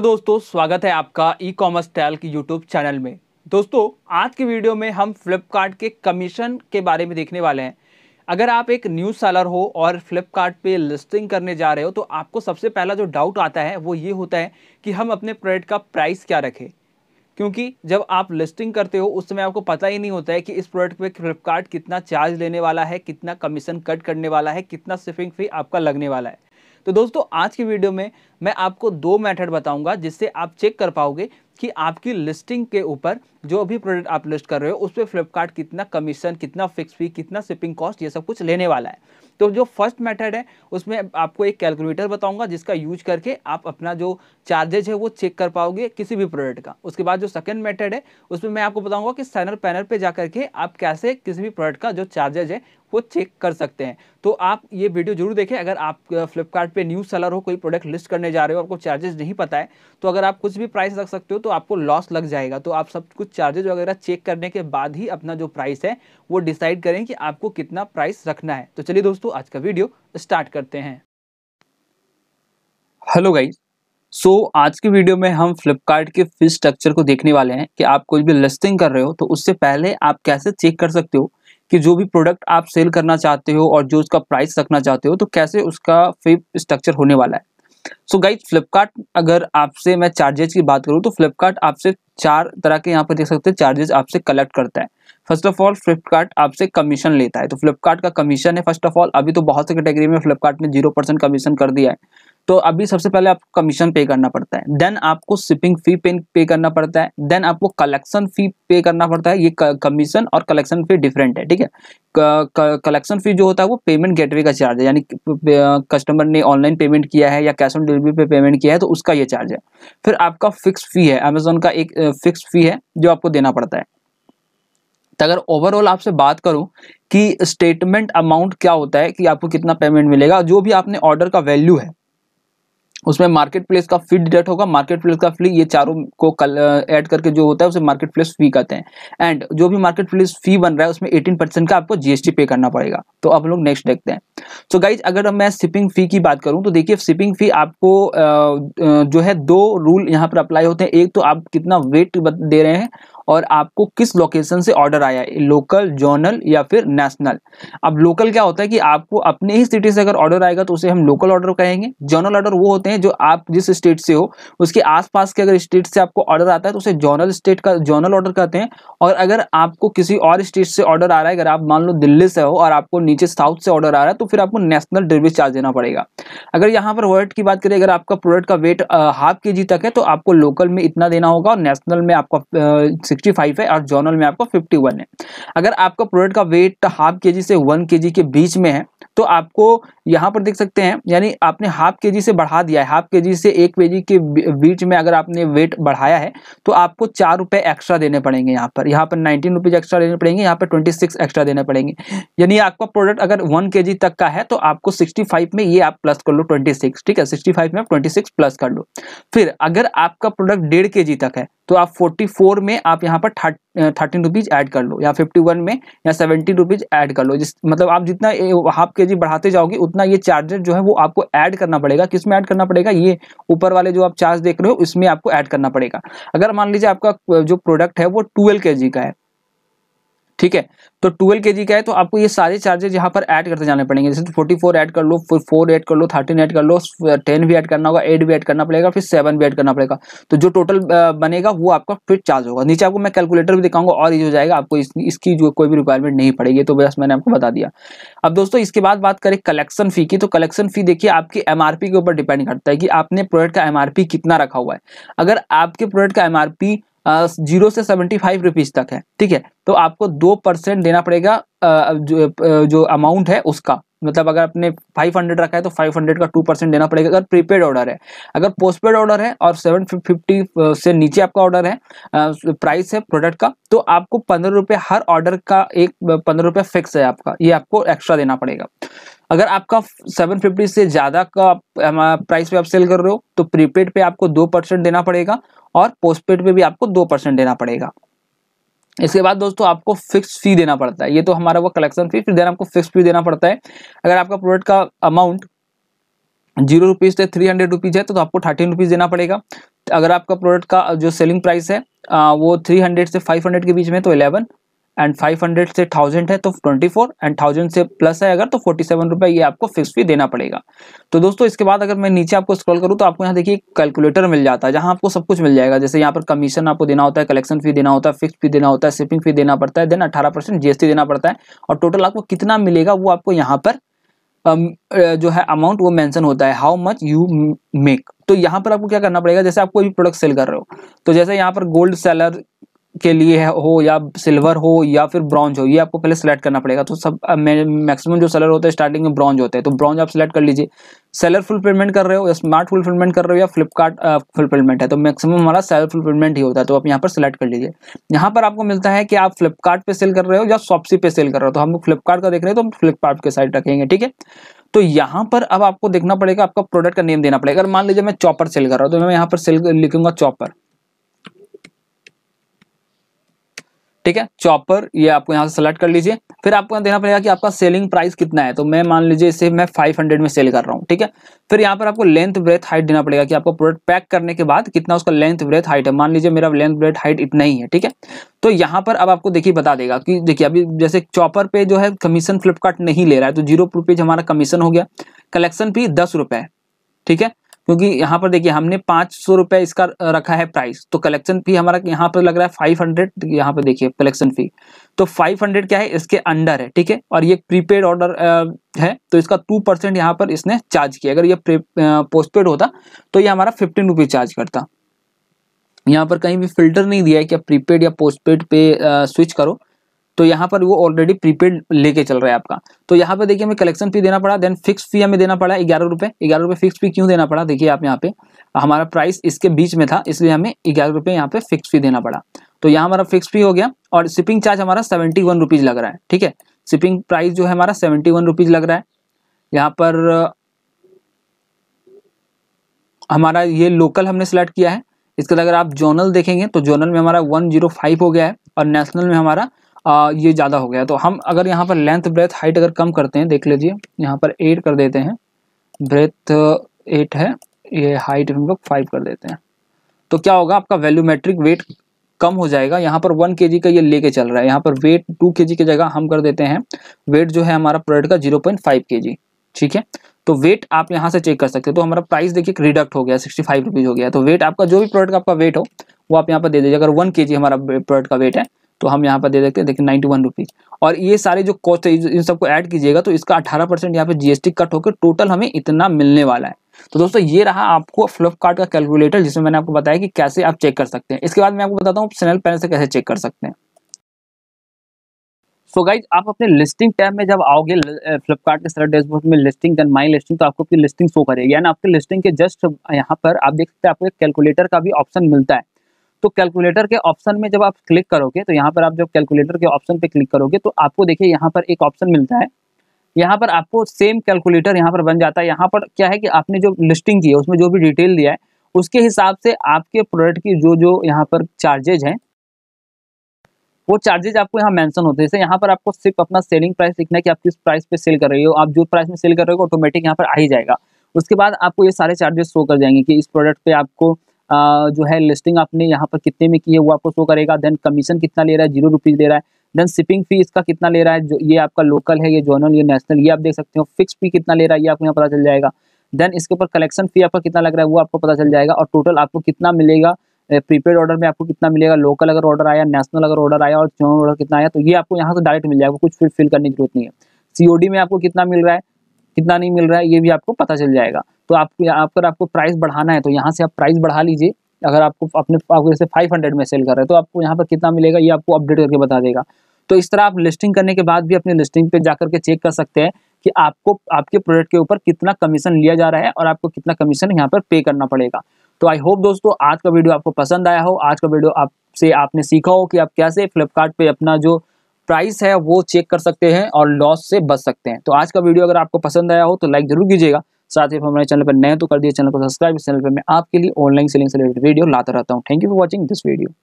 तो दोस्तों स्वागत है आपका ई कॉमर्स टैल की यूट्यूब चैनल में दोस्तों आज के वीडियो में हम फ्लिपकार्ट के कमीशन के बारे में देखने वाले हैं अगर आप एक न्यूज़ सेलर हो और फ्लिपकार्ट पे लिस्टिंग करने जा रहे हो तो आपको सबसे पहला जो डाउट आता है वो ये होता है कि हम अपने प्रोडक्ट का प्राइस क्या रखें क्योंकि जब आप लिस्टिंग करते हो उस समय आपको पता ही नहीं होता है कि इस प्रोडक्ट पे फ्लिपकार्ट कितना चार्ज लेने वाला है कितना कमीशन कट करने वाला है कितना शिपिंग फ़ी आपका लगने वाला है तो दोस्तों आज की वीडियो में मैं आपको दो मेथड बताऊंगा जिससे आप चेक कर पाओगे कि आपकी लिस्टिंग के ऊपर जो भी प्रोडक्ट आप लिस्ट कर रहे हो उस पर फ्लिपकार्ट कितना कमीशन कितना फिक्स फी कितना शिपिंग कॉस्ट ये सब कुछ लेने वाला है तो जो फर्स्ट मेथड है उसमें आपको एक कैलकुलेटर बताऊंगा जिसका यूज करके आप अपना जो चार्जेज है वो चेक कर पाओगे किसी भी प्रोडक्ट का उसके बाद जो सेकंड मेथड है उसमें मैं आपको बताऊंगा कि सैनर पैनल पे जा करके आप कैसे किसी भी प्रोडक्ट का जो चार्जेज है वो चेक कर सकते हैं तो आप ये वीडियो जरूर देखें अगर आप फ्लिपकार्ट न्यू सेलर हो कोई प्रोडक्ट लिस्ट करने जा रहे हो आपको चार्जेस नहीं पता है तो अगर आप कुछ भी प्राइस रख सकते हो तो तो आपको लॉस लग जाएगा तो आप सब कुछ चार्जेज वगैरह चेक करने के बाद ही अपना जो प्राइस है वो डिसाइड करें कि आपको कितना प्राइस रखना है तो चलिए दोस्तों आज का वीडियो स्टार्ट करते हैं हेलो गाइज सो so, आज के वीडियो में हम फ्लिपकार्ट के फीस स्ट्रक्चर को देखने वाले हैं कि आप कोई भी लिस्टिंग कर रहे हो तो उससे पहले आप कैसे चेक कर सकते हो कि जो भी प्रोडक्ट आप सेल करना चाहते हो और जो उसका प्राइस रखना चाहते हो तो कैसे उसका फी स्ट्रक्चर होने वाला है सो गाइज फ्लिपकार्ट अगर आपसे मैं चार्जेज की बात करूँ तो फ्लिपकार्ट आपसे चार तरह के यहाँ पर देख सकते हैं चार्जेज आपसे कलेक्ट करता है फर्स्ट ऑफ ऑल फ्लिपकार्ट आपसे कमीशन लेता है तो फ्लिपकार्ट का कमीशन है फर्स्ट ऑफ ऑल अभी तो बहुत से कैटेगरी में फ्लिपकार्ट ने जीरो परसेंट कमीशन कर दिया है तो अभी सबसे पहले आपको कमीशन पे करना पड़ता है देन आपको शिपिंग फी पे पे करना पड़ता है देन आपको कलेक्शन फी पे करना पड़ता है ये कमीशन और कलेक्शन फी डिफरेंट है ठीक है कलेक्शन फी जो होता है वो पेमेंट गेटवे का चार्ज है यानी कस्टमर ने ऑनलाइन पेमेंट किया है या कैश ऑन डिलीवरी पे पेमेंट किया है तो उसका ये चार्ज है फिर आपका फिक्स फी है अमेजोन का एक फिक्स फी है जो आपको देना पड़ता है तो अगर ओवरऑल आपसे बात करूं कि स्टेटमेंट अमाउंट क्या होता है कि आपको कितना पेमेंट मिलेगा जो भी आपने ऑर्डर का वैल्यू है उसमें मार्केट प्लेस का फी डिडक्ट होगा मार्केट प्लेस का फी ये चारों को कल ऐड करके जो होता है उसे मार्केट प्लेस फी कहते हैं एंड जो भी मार्केट प्लेस फी बन रहा है उसमें 18 परसेंट का आपको जीएसटी पे करना पड़ेगा तो अब लोग नेक्स्ट देखते हैं तो गाइज अगर मैं शिपिंग फी की बात करूं तो देखिए शिपिंग फी आपको जो है दो रूल यहां पर अप्लाई होते हैं एक तो आप कितना वेट दे रहे हैं और आपको किस लोकेशन से ऑर्डर आया है लोकल जोनल या फिर नेशनल अब लोकल क्या होता है कि आपको अपने ही सिटी से अगर ऑर्डर आएगा तो उसे हम लोकल ऑर्डर कहेंगे जोनल ऑर्डर वो होते हैं जो आप जिस स्टेट से हो उसके आसपास के अगर स्टेट से आपको ऑर्डर आता है तो उसे जोनल स्टेट का जोनल ऑर्डर कहते हैं और अगर आपको किसी और स्टेट से ऑर्डर आ रहा है अगर आप मान लो दिल्ली से हो और आपको नीचे साउथ से ऑर्डर आ रहा है तो फिर आपको नेशनल डिलीवरी चार्ज देना पड़ेगा अगर यहाँ पर वर्ड की बात करें अगर आपका प्रोडक्ट का वेट हाफ के जी तक है तो आपको लोकल में इतना देना होगा और नेशनल में आपका सिक्सटी फाइव है और जोनल में आपका फिफ्टी वन है अगर आपका प्रोडक्ट का वेट हाफ के जी से वन के जी के बीच में है तो आपको यहाँ पर देख सकते हैं यानी आपने हाफ के जी से बढ़ा दिया है हाफ के जी से एक के के बीच में अगर आपने वेट बढ़ाया है तो आपको चार रुपये एक्स्ट्रा देने पड़ेंगे यहाँ पर यहाँ पर नाइनटीन रुपीज़ एक्स्ट्रा देने पड़ेंगे यहाँ पर ट्वेंटी सिक्स एक्स्ट्रा देने पड़ेंगे यानी आपका प्रोडक्ट अगर वन के जी तक का है तो आपको सिक्सटी फाइव में ये आप प्लस कर लो ट्वेंटी सिक्स ठीक है सिक्सटी फाइव में आप ट्वेंटी सिक्स प्लस कर लो फिर अगर आपका प्रोडक्ट डेढ़ के जी तक है तो आप 44 में आप यहाँ पर थर्टीन रुपीज ऐड कर लो या 51 में या सेवेंटी रुपीज ऐड कर लो जिस मतलब आप जितना हाफ के जी बढ़ाते जाओगे उतना ये चार्जर जो है वो आपको ऐड करना पड़ेगा किस में ऐड करना पड़ेगा ये ऊपर वाले जो आप चार्ज देख रहे हो इसमें आपको ऐड करना पड़ेगा अगर मान लीजिए आपका जो प्रोडक्ट है वो ट्वेल्व के का है ठीक है तो ट्वेल्व के का है तो आपको ये सारे चार्जेस यहाँ पर ऐड करते जाने पड़ेंगे जैसे फोर्टी फोर ऐड कर लो फिर फोर ऐड कर लो थर्टीन ऐड कर लो टेन भी ऐड करना होगा एट भी ऐड करना पड़ेगा फिर सेवन भी ऐड करना पड़ेगा तो जो टोटल बनेगा वो आपका फिर चार्ज होगा नीचे आपको मैं कैलकुलेटर भी दिखाऊंगा और ये हो जाएगा आपको इस, इसकी जो कोई भी रिक्वायरमेंट नहीं पड़ेगी तो बस मैंने आपको बता दिया अब दोस्तों इसके बाद बात करें कलेक्शन फी की तो कलेक्शन फी देखिए आपकी एम के ऊपर डिपेंड करता है कि आपने प्रोडक्ट का एम कितना रखा हुआ है अगर आपके प्रोडक्ट का एम जीरो से सेवेंटी फाइव रुपीज तक है ठीक है तो आपको दो परसेंट देना पड़ेगा जो, अमाउंट है उसका मतलब अगर आपने 500 रखा है तो 500 का 2 परसेंट देना पड़ेगा अगर प्रीपेड ऑर्डर है अगर पोस्टपेड ऑर्डर है और 750 से नीचे आपका ऑर्डर है प्राइस है प्रोडक्ट का तो आपको पंद्रह रुपये हर ऑर्डर का एक पंद्रह रुपये फिक्स है आपका ये आपको एक्स्ट्रा देना पड़ेगा अगर आपका 750 से ज़्यादा का प्राइस पे आप सेल कर रहे हो तो प्रीपेड पे आपको दो परसेंट देना पड़ेगा और पोस्टपेड पे भी आपको दो परसेंट देना पड़ेगा इसके बाद दोस्तों आपको फिक्स फी देना पड़ता है ये तो हमारा वो कलेक्शन फी फिर देन आपको फिक्स फी देना पड़ता है अगर आपका प्रोडक्ट का अमाउंट जीरो रुपीज़ से थ्री हंड्रेड रुपीज़ है तो, तो आपको थर्टीन रुपीज़ देना पड़ेगा अगर आपका प्रोडक्ट का जो सेलिंग प्राइस है वो थ्री हंड्रेड से फाइव हंड्रेड के बीच में तो इलेवन एंड 500 से 1000 है तो 24 एंड 1000 से प्लस है अगर तो फोर्टी सेवन रुपये ये आपको फिक्स भी देना पड़ेगा तो दोस्तों इसके बाद अगर मैं नीचे आपको स्क्रॉल करूँ तो आपको यहाँ देखिए कैलकुलेटर मिल जाता है जहाँ आपको सब कुछ मिल जाएगा जैसे यहाँ पर कमीशन आपको देना होता है कलेक्शन फी देना होता है फिक्स फी देना होता है शिपिंग फी देना पड़ता है देन अठारह जीएसटी देना पड़ता है और टोटल आपको कितना मिलेगा वो आपको यहाँ पर जो है अमाउंट वो मेंशन होता है हाउ मच यू मेक तो यहाँ पर आपको क्या करना पड़ेगा जैसे आप कोई भी प्रोडक्ट सेल कर रहे हो तो जैसे यहाँ पर गोल्ड सेलर के लिए हो या सिल्वर हो या फिर ब्रॉन्ज हो ये आपको पहले सेलेक्ट करना पड़ेगा तो सब मैक्सिमम जो सेलर होते हैं स्टार्टिंग में ब्रॉन्ज होते हैं तो ब्रॉन्ज आप सेलेक्ट कर लीजिए सेलर फुलफिलमेंट कर रहे हो या स्मार्ट फुलफिलमेंट कर रहे हो या फ्लिपकार्ट फुलफिलमेंट है तो मैक्सिमम हमारा सेलर फुलफिलमेंट ही होता है तो आप यहाँ पर सेलेक्ट कर लीजिए यहाँ पर आपको मिलता है कि आप फ्लिपकार्ट पे सेल कर रहे हो या शॉपसी पे सेल कर रहे हो तो हम फ्लिपकार्ट का देख रहे हैं तो हम फ्लिपकार्ट के साइड रखेंगे ठीक है तो यहाँ पर अब आपको देखना पड़ेगा आपका प्रोडक्ट का नेम देना पड़ेगा अगर मान लीजिए मैं चॉपर सेल कर रहा हूँ तो मैं यहाँ पर सेल लिखूंगा चॉपर ठीक है चॉपर ये आपको यहाँ से सेलेक्ट कर लीजिए फिर आपको देना पड़ेगा कि आपका सेलिंग प्राइस कितना है तो मैं मान लीजिए इसे मैं 500 में सेल कर रहा हूँ ठीक है फिर यहाँ पर आपको लेंथ ब्रेथ हाइट देना पड़ेगा कि आपको प्रोडक्ट पैक करने के बाद कितना उसका लेंथ ब्रेथ हाइट है मान लीजिए मेरा लेंथ ब्रेथ हाइट इतना ही है ठीक है तो यहाँ पर अब आपको देखिए बता देगा कि देखिए अभी जैसे चॉपर पे जो है कमीशन फ्लिपकार्ट नहीं ले रहा है तो जीरो रुपीज हमारा कमीशन हो गया कलेक्शन भी दस रुपए ठीक है क्योंकि यहाँ पर देखिए हमने पाँच सौ रुपये इसका रखा है प्राइस तो कलेक्शन फी हमारा यहाँ पर लग रहा है फाइव हंड्रेड यहाँ पर देखिए कलेक्शन फी तो फाइव हंड्रेड क्या है इसके अंडर है ठीक है और ये प्रीपेड ऑर्डर है तो इसका टू परसेंट यहाँ पर इसने चार्ज किया अगर ये पोस्टपेड होता तो ये हमारा फिफ्टीन रुपीज चार्ज करता यहाँ पर कहीं भी फिल्टर नहीं दिया है कि आप प्रीपेड या पोस्टपेड पे स्विच करो तो यहाँ पर वो ऑलरेडी प्रीपेड लेके चल रहा है आपका तो यहाँ पर देखिए हमें कलेक्शन फी देना पड़ा देन फिक्स फी हमें देना पड़ा ग्यारह रुपए ग्यारह रुपए फिक्स फी क्यों देना पड़ा देखिए आप यहाँ पे हमारा प्राइस इसके बीच में था इसलिए हमें ग्यारह रुपए यहाँ पे फिक्स फी देना पड़ा तो यहाँ हमारा फिक्स फी हो गया और शिपिंग चार्ज हमारा सेवेंटी वन रुपीज़ लग रहा है ठीक है शिपिंग प्राइस जो है हमारा सेवेंटी वन रुपीज़ लग रहा है यहाँ पर हमारा ये लोकल हमने सेलेक्ट किया है इसके अगर आप जोनल देखेंगे तो जोनल में हमारा वन जीरो फाइव हो गया है और नेशनल में हमारा आ, ये ज़्यादा हो गया तो हम अगर यहाँ पर लेंथ ब्रेथ हाइट अगर कम करते हैं देख लीजिए यहाँ पर एट कर देते हैं ब्रेथ एट है ये हाइट हम लोग फाइव कर देते हैं तो क्या होगा आपका वैल्यूमेट्रिक वेट कम हो जाएगा यहाँ पर वन के का ये लेके चल रहा है यहाँ पर वेट टू के की जगह हम कर देते हैं वेट जो है हमारा प्रोडक्ट का जीरो पॉइंट फाइव के जी ठीक है तो वेट आप यहाँ से चेक कर सकते हो तो हमारा प्राइस देखिए रिडक्ट हो गया सिक्सटी फाइव रुपीज़ हो गया तो वेट आपका जो भी प्रोडक्ट आपका वेट हो वो आप यहाँ पर दे दीजिए अगर वन के हमारा प्रोडक्ट का वेट है तो हम यहाँ पर दे देते हैं देखिए नाइन्टी वन रुपीज़ और ये सारे जो कॉस्ट है इन सबको ऐड कीजिएगा तो इसका अठारह परसेंट यहाँ पर जीएसटी कट होकर टोटल हमें इतना मिलने वाला है तो दोस्तों ये रहा आपको फ्लिपकार्ट का कैलकुलेटर जिसमें मैंने आपको बताया कि कैसे आप चेक कर सकते हैं इसके बाद मैं आपको बताता हूँ सेनल पैनल से कैसे चेक कर सकते हैं सो so गाइज आप अपने लिस्टिंग टैब में जब आओगे फ्लिपकार्ट के सर डैशबोर्ड में लिस्टिंग देन माई लिस्टिंग तो आपको अपनी लिस्टिंग शो करेगी यानी आपके लिस्टिंग के जस्ट यहाँ पर आप देख सकते हैं आपको एक कैलकुलेटर का भी ऑप्शन मिलता है तो कैलकुलेटर के ऑप्शन में जब आप क्लिक करोगे तो यहाँ पर आप जब कैलकुलेटर के ऑप्शन पे क्लिक करोगे तो आपको देखिए यहाँ पर एक ऑप्शन मिलता है यहाँ पर आपको सेम कैलकुलेटर यहाँ पर बन जाता है यहाँ पर क्या है कि आपने जो लिस्टिंग की है उसमें जो भी डिटेल दिया है उसके हिसाब से आपके प्रोडक्ट की जो जो यहाँ पर चार्जेज हैं वो चार्जेज आपको यहाँ मेंशन होते हैं जैसे यहाँ पर आपको सिर्फ अपना सेलिंग प्राइस लिखना है कि आप किस प्राइस पे सेल कर रहे हो आप जो प्राइस में सेल कर रहे हो ऑटोमेटिक यहाँ पर आ ही जाएगा उसके बाद आपको ये सारे चार्जेस शो कर जाएंगे कि इस प्रोडक्ट पे आपको जो है लिस्टिंग आपने यहाँ पर कितने में की है वो आपको शो करेगा देन कमीशन कितना ले रहा है जीरो रुपीज़ ले रहा है देन शिपिंग फी इसका कितना ले रहा है जो ये आपका लोकल है ये जोनल ये नेशनल ये आप देख सकते हो फिक्स फी कितना ले रहा है ये आपको यहाँ पता चल जाएगा देन इसके ऊपर कलेक्शन फी आपका कितना लग रहा है वो आपको पता चल जाएगा और टोटल आपको कितना मिलेगा प्रीपेड ऑर्डर में आपको कितना मिलेगा लोकल अगर ऑर्डर आया नेशनल अगर ऑर्डर आया और जोनल ऑर्डर कितना आया तो ये आपको यहाँ से डायरेक्ट मिल जाएगा कुछ फिर फिल करने की जरूरत नहीं है सीओडी में आपको कितना मिल रहा है कितना नहीं मिल रहा है ये भी आपको पता चल जाएगा तो आप अगर आपको प्राइस बढ़ाना है तो यहाँ से आप प्राइस बढ़ा लीजिए अगर आपको अपने आपको जैसे 500 में सेल कर रहे हैं तो आपको यहाँ पर कितना मिलेगा ये आपको अपडेट करके बता देगा तो इस तरह आप लिस्टिंग करने के बाद भी अपने लिस्टिंग पे जा करके चेक कर सकते हैं कि आपको आपके प्रोडक्ट के ऊपर कितना कमीशन लिया जा रहा है और आपको कितना कमीशन यहाँ पर पे करना पड़ेगा तो आई होप दोस्तों आज का वीडियो आपको पसंद आया हो आज का वीडियो आपसे आपने सीखा हो कि आप कैसे फ्लिपकार्ट अपना जो प्राइस है वो चेक कर सकते हैं और लॉस से बच सकते हैं तो आज का वीडियो अगर आपको पसंद आया हो तो लाइक जरूर कीजिएगा साथ ही हमारे चैनल पर नए तो कर दिए चैनल को सब्सक्राइब इस चैनल पर मैं आपके लिए ऑनलाइन सेलिंग से रिलेटेड वीडियो लाता रहता हूँ thank you for watching this video